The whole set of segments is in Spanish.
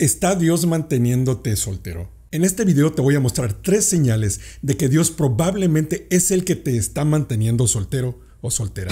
¿Está Dios manteniéndote soltero? En este video te voy a mostrar tres señales de que Dios probablemente es el que te está manteniendo soltero o soltera.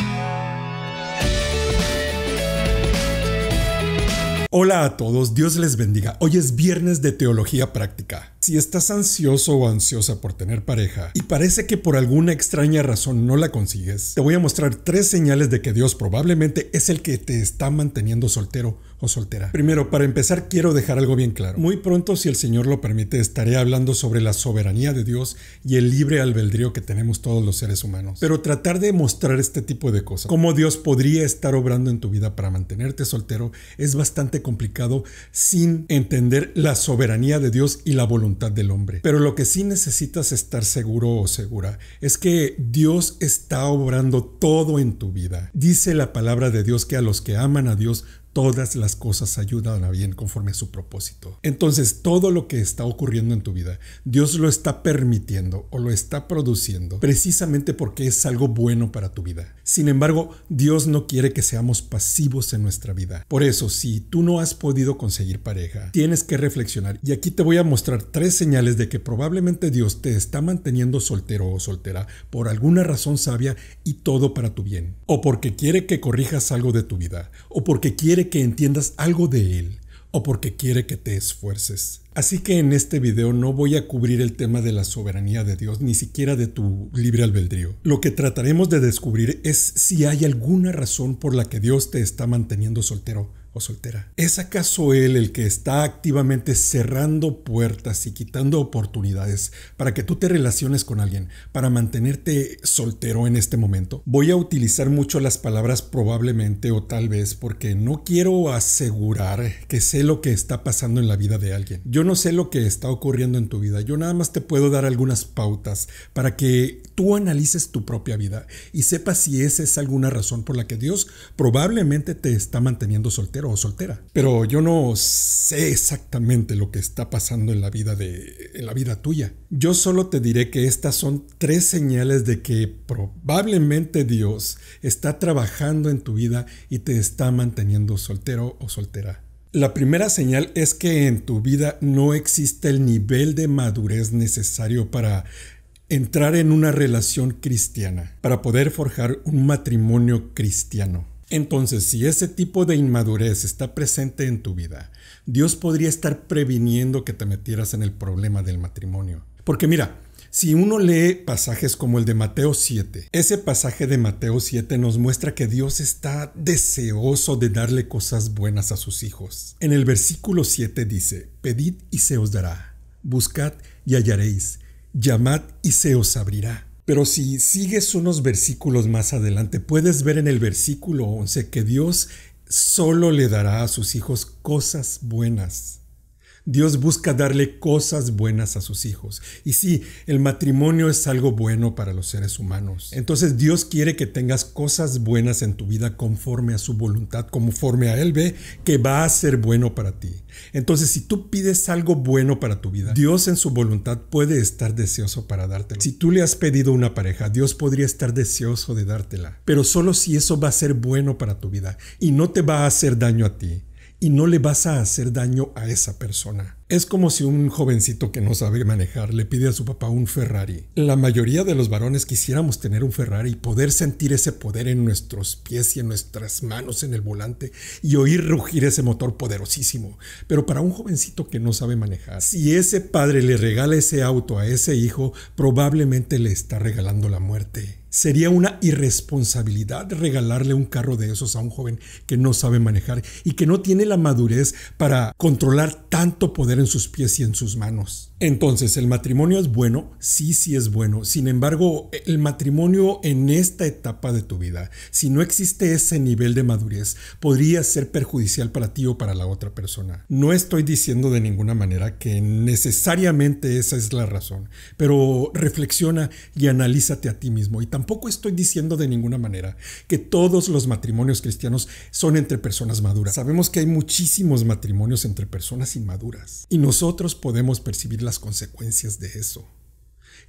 Hola a todos, Dios les bendiga. Hoy es viernes de Teología Práctica. Si estás ansioso o ansiosa por tener pareja y parece que por alguna extraña razón no la consigues, te voy a mostrar tres señales de que Dios probablemente es el que te está manteniendo soltero o soltera. Primero, para empezar, quiero dejar algo bien claro. Muy pronto, si el Señor lo permite, estaré hablando sobre la soberanía de Dios y el libre albedrío que tenemos todos los seres humanos. Pero tratar de mostrar este tipo de cosas, cómo Dios podría estar obrando en tu vida para mantenerte soltero, es bastante complicado sin entender la soberanía de Dios y la voluntad del hombre. Pero lo que sí necesitas estar seguro o segura es que Dios está obrando todo en tu vida. Dice la palabra de Dios que a los que aman a Dios, todas las cosas ayudan a bien conforme a su propósito. Entonces, todo lo que está ocurriendo en tu vida, Dios lo está permitiendo o lo está produciendo precisamente porque es algo bueno para tu vida. Sin embargo, Dios no quiere que seamos pasivos en nuestra vida. Por eso, si tú no has podido conseguir pareja, tienes que reflexionar. Y aquí te voy a mostrar tres señales de que probablemente Dios te está manteniendo soltero o soltera por alguna razón sabia y todo para tu bien. O porque quiere que corrijas algo de tu vida. O porque quiere que entiendas algo de él o porque quiere que te esfuerces. Así que en este video no voy a cubrir el tema de la soberanía de Dios, ni siquiera de tu libre albedrío. Lo que trataremos de descubrir es si hay alguna razón por la que Dios te está manteniendo soltero soltera. ¿Es acaso él el que está activamente cerrando puertas y quitando oportunidades para que tú te relaciones con alguien, para mantenerte soltero en este momento? Voy a utilizar mucho las palabras probablemente o tal vez porque no quiero asegurar que sé lo que está pasando en la vida de alguien. Yo no sé lo que está ocurriendo en tu vida, yo nada más te puedo dar algunas pautas para que tú analices tu propia vida y sepas si esa es alguna razón por la que Dios probablemente te está manteniendo soltero o soltera. Pero yo no sé exactamente lo que está pasando en la vida de en la vida tuya. Yo solo te diré que estas son tres señales de que probablemente Dios está trabajando en tu vida y te está manteniendo soltero o soltera. La primera señal es que en tu vida no existe el nivel de madurez necesario para entrar en una relación cristiana, para poder forjar un matrimonio cristiano. Entonces, si ese tipo de inmadurez está presente en tu vida, Dios podría estar previniendo que te metieras en el problema del matrimonio. Porque mira, si uno lee pasajes como el de Mateo 7, ese pasaje de Mateo 7 nos muestra que Dios está deseoso de darle cosas buenas a sus hijos. En el versículo 7 dice, pedid y se os dará, buscad y hallaréis, llamad y se os abrirá. Pero si sigues unos versículos más adelante, puedes ver en el versículo 11 que Dios solo le dará a sus hijos cosas buenas. Dios busca darle cosas buenas a sus hijos. Y sí, el matrimonio es algo bueno para los seres humanos. Entonces Dios quiere que tengas cosas buenas en tu vida conforme a su voluntad, conforme a Él ve que va a ser bueno para ti. Entonces si tú pides algo bueno para tu vida, Dios en su voluntad puede estar deseoso para dártelo. Si tú le has pedido una pareja, Dios podría estar deseoso de dártela, pero solo si eso va a ser bueno para tu vida y no te va a hacer daño a ti y no le vas a hacer daño a esa persona. Es como si un jovencito que no sabe manejar le pide a su papá un Ferrari. La mayoría de los varones quisiéramos tener un Ferrari y poder sentir ese poder en nuestros pies y en nuestras manos en el volante y oír rugir ese motor poderosísimo. Pero para un jovencito que no sabe manejar, si ese padre le regala ese auto a ese hijo, probablemente le está regalando la muerte. Sería una irresponsabilidad regalarle un carro de esos a un joven que no sabe manejar y que no tiene la madurez para controlar tanto poder en sus pies y en sus manos. Entonces, ¿el matrimonio es bueno? Sí, sí es bueno. Sin embargo, el matrimonio en esta etapa de tu vida, si no existe ese nivel de madurez, podría ser perjudicial para ti o para la otra persona. No estoy diciendo de ninguna manera que necesariamente esa es la razón, pero reflexiona y analízate a ti mismo y Tampoco estoy diciendo de ninguna manera que todos los matrimonios cristianos son entre personas maduras. Sabemos que hay muchísimos matrimonios entre personas inmaduras y nosotros podemos percibir las consecuencias de eso.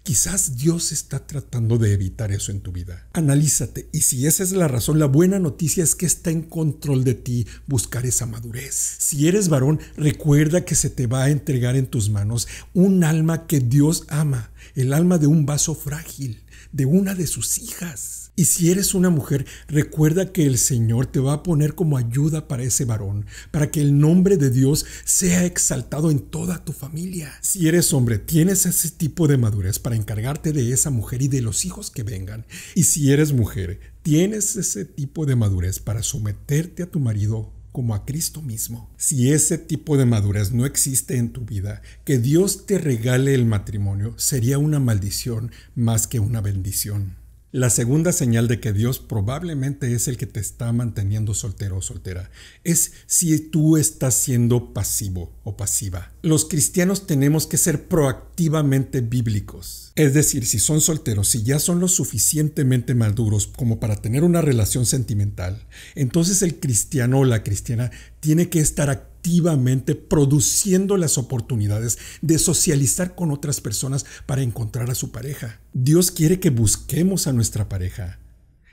Quizás Dios está tratando de evitar eso en tu vida. Analízate y si esa es la razón, la buena noticia es que está en control de ti buscar esa madurez. Si eres varón, recuerda que se te va a entregar en tus manos un alma que Dios ama el alma de un vaso frágil, de una de sus hijas. Y si eres una mujer, recuerda que el Señor te va a poner como ayuda para ese varón, para que el nombre de Dios sea exaltado en toda tu familia. Si eres hombre, tienes ese tipo de madurez para encargarte de esa mujer y de los hijos que vengan. Y si eres mujer, tienes ese tipo de madurez para someterte a tu marido como a Cristo mismo. Si ese tipo de madurez no existe en tu vida, que Dios te regale el matrimonio sería una maldición más que una bendición. La segunda señal de que Dios probablemente es el que te está manteniendo soltero o soltera es si tú estás siendo pasivo o pasiva. Los cristianos tenemos que ser proactivamente bíblicos. Es decir, si son solteros, si ya son lo suficientemente maduros como para tener una relación sentimental, entonces el cristiano o la cristiana tiene que estar activo activamente produciendo las oportunidades de socializar con otras personas para encontrar a su pareja. Dios quiere que busquemos a nuestra pareja.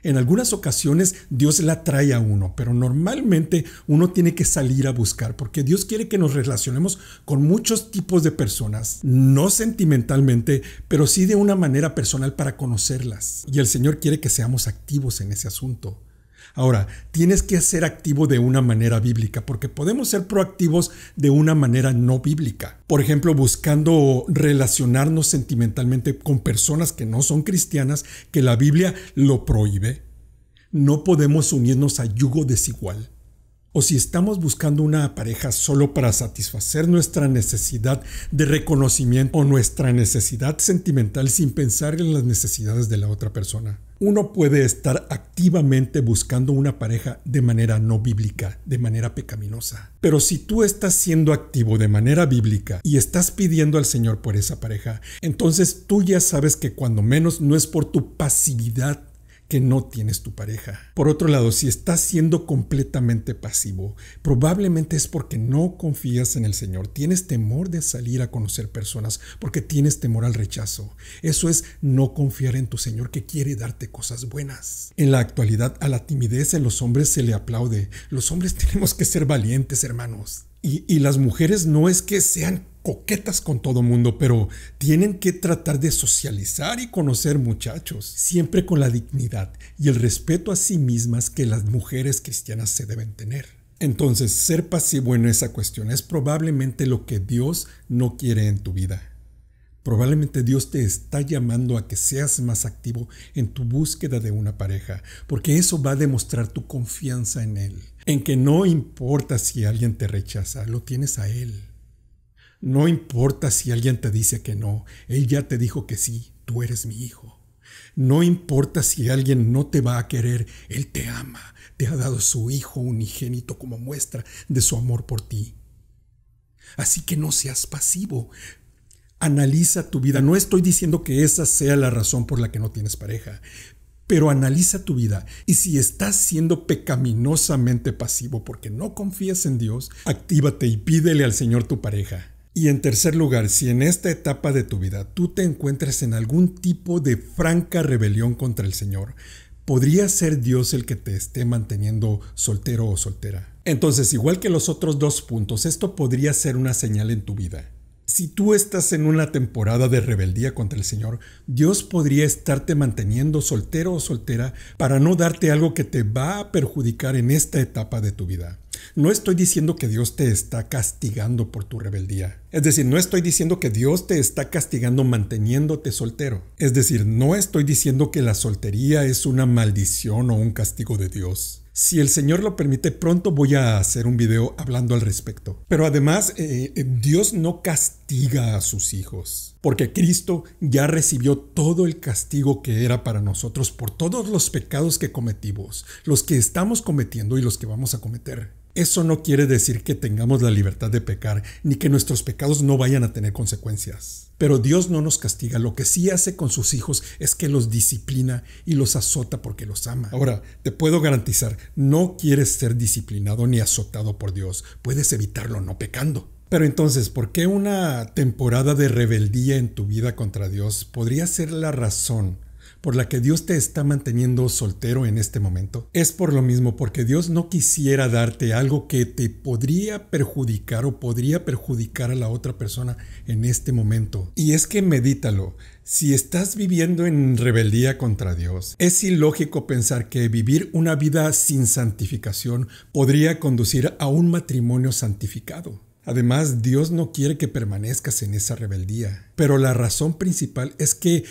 En algunas ocasiones Dios la trae a uno, pero normalmente uno tiene que salir a buscar porque Dios quiere que nos relacionemos con muchos tipos de personas, no sentimentalmente, pero sí de una manera personal para conocerlas. Y el Señor quiere que seamos activos en ese asunto. Ahora, tienes que ser activo de una manera bíblica, porque podemos ser proactivos de una manera no bíblica. Por ejemplo, buscando relacionarnos sentimentalmente con personas que no son cristianas, que la Biblia lo prohíbe. No podemos unirnos a yugo desigual o si estamos buscando una pareja solo para satisfacer nuestra necesidad de reconocimiento o nuestra necesidad sentimental sin pensar en las necesidades de la otra persona. Uno puede estar activamente buscando una pareja de manera no bíblica, de manera pecaminosa. Pero si tú estás siendo activo de manera bíblica y estás pidiendo al Señor por esa pareja, entonces tú ya sabes que cuando menos no es por tu pasividad que no tienes tu pareja. Por otro lado, si estás siendo completamente pasivo, probablemente es porque no confías en el Señor, tienes temor de salir a conocer personas, porque tienes temor al rechazo. Eso es no confiar en tu Señor que quiere darte cosas buenas. En la actualidad a la timidez en los hombres se le aplaude. Los hombres tenemos que ser valientes, hermanos. Y, y, las mujeres no es que sean coquetas con todo mundo, pero tienen que tratar de socializar y conocer muchachos, siempre con la dignidad y el respeto a sí mismas que las mujeres cristianas se deben tener. Entonces, ser pasivo en esa cuestión es probablemente lo que Dios no quiere en tu vida. Probablemente Dios te está llamando a que seas más activo en tu búsqueda de una pareja, porque eso va a demostrar tu confianza en Él, en que no importa si alguien te rechaza, lo tienes a Él. No importa si alguien te dice que no, él ya te dijo que sí, tú eres mi hijo. No importa si alguien no te va a querer, él te ama, te ha dado su hijo unigénito como muestra de su amor por ti. Así que no seas pasivo, analiza tu vida. No estoy diciendo que esa sea la razón por la que no tienes pareja, pero analiza tu vida y si estás siendo pecaminosamente pasivo porque no confías en Dios, actívate y pídele al Señor tu pareja. Y en tercer lugar, si en esta etapa de tu vida tú te encuentras en algún tipo de franca rebelión contra el Señor, podría ser Dios el que te esté manteniendo soltero o soltera. Entonces, igual que los otros dos puntos, esto podría ser una señal en tu vida. Si tú estás en una temporada de rebeldía contra el Señor, Dios podría estarte manteniendo soltero o soltera para no darte algo que te va a perjudicar en esta etapa de tu vida. No estoy diciendo que Dios te está castigando por tu rebeldía. Es decir, no estoy diciendo que Dios te está castigando manteniéndote soltero. Es decir, no estoy diciendo que la soltería es una maldición o un castigo de Dios. Si el Señor lo permite, pronto voy a hacer un video hablando al respecto. Pero además, eh, eh, Dios no castiga a sus hijos porque Cristo ya recibió todo el castigo que era para nosotros por todos los pecados que cometimos, los que estamos cometiendo y los que vamos a cometer. Eso no quiere decir que tengamos la libertad de pecar, ni que nuestros pecados no vayan a tener consecuencias. Pero Dios no nos castiga, lo que sí hace con sus hijos es que los disciplina y los azota porque los ama. Ahora, te puedo garantizar, no quieres ser disciplinado ni azotado por Dios, puedes evitarlo no pecando. Pero entonces, ¿por qué una temporada de rebeldía en tu vida contra Dios podría ser la razón por la que Dios te está manteniendo soltero en este momento? Es por lo mismo, porque Dios no quisiera darte algo que te podría perjudicar o podría perjudicar a la otra persona en este momento. Y es que medítalo. Si estás viviendo en rebeldía contra Dios, es ilógico pensar que vivir una vida sin santificación podría conducir a un matrimonio santificado. Además, Dios no quiere que permanezcas en esa rebeldía. Pero la razón principal es que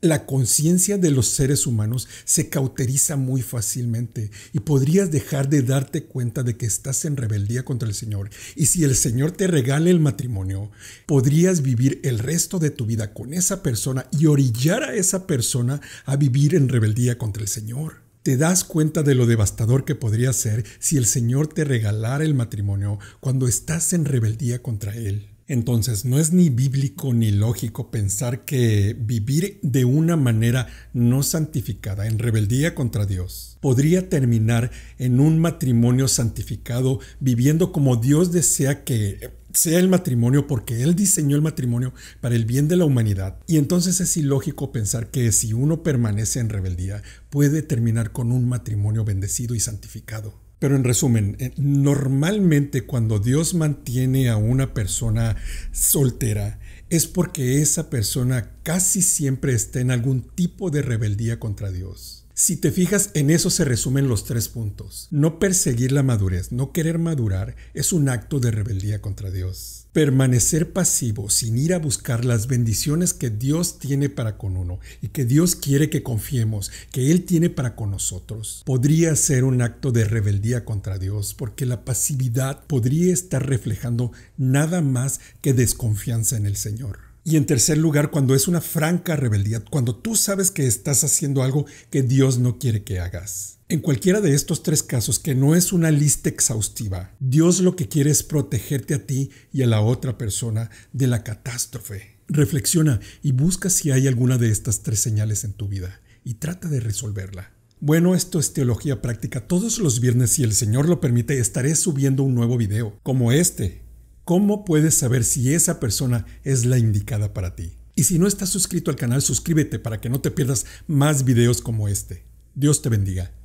la conciencia de los seres humanos se cauteriza muy fácilmente y podrías dejar de darte cuenta de que estás en rebeldía contra el Señor. Y si el Señor te regala el matrimonio, podrías vivir el resto de tu vida con esa persona y orillar a esa persona a vivir en rebeldía contra el Señor. Te das cuenta de lo devastador que podría ser si el Señor te regalara el matrimonio cuando estás en rebeldía contra Él. Entonces no es ni bíblico ni lógico pensar que vivir de una manera no santificada, en rebeldía contra Dios, podría terminar en un matrimonio santificado viviendo como Dios desea que sea el matrimonio porque Él diseñó el matrimonio para el bien de la humanidad. Y entonces es ilógico pensar que si uno permanece en rebeldía, puede terminar con un matrimonio bendecido y santificado. Pero en resumen, eh, normalmente cuando Dios mantiene a una persona soltera, es porque esa persona casi siempre está en algún tipo de rebeldía contra Dios. Si te fijas, en eso se resumen los tres puntos. No perseguir la madurez, no querer madurar, es un acto de rebeldía contra Dios. Permanecer pasivo sin ir a buscar las bendiciones que Dios tiene para con uno y que Dios quiere que confiemos, que Él tiene para con nosotros, podría ser un acto de rebeldía contra Dios, porque la pasividad podría estar reflejando nada más que desconfianza en el Señor. Y en tercer lugar, cuando es una franca rebeldía, cuando tú sabes que estás haciendo algo que Dios no quiere que hagas. En cualquiera de estos tres casos, que no es una lista exhaustiva, Dios lo que quiere es protegerte a ti y a la otra persona de la catástrofe. Reflexiona y busca si hay alguna de estas tres señales en tu vida y trata de resolverla. Bueno, esto es Teología Práctica. Todos los viernes, si el Señor lo permite, estaré subiendo un nuevo video, como este, ¿Cómo puedes saber si esa persona es la indicada para ti? Y si no estás suscrito al canal, suscríbete para que no te pierdas más videos como este. Dios te bendiga.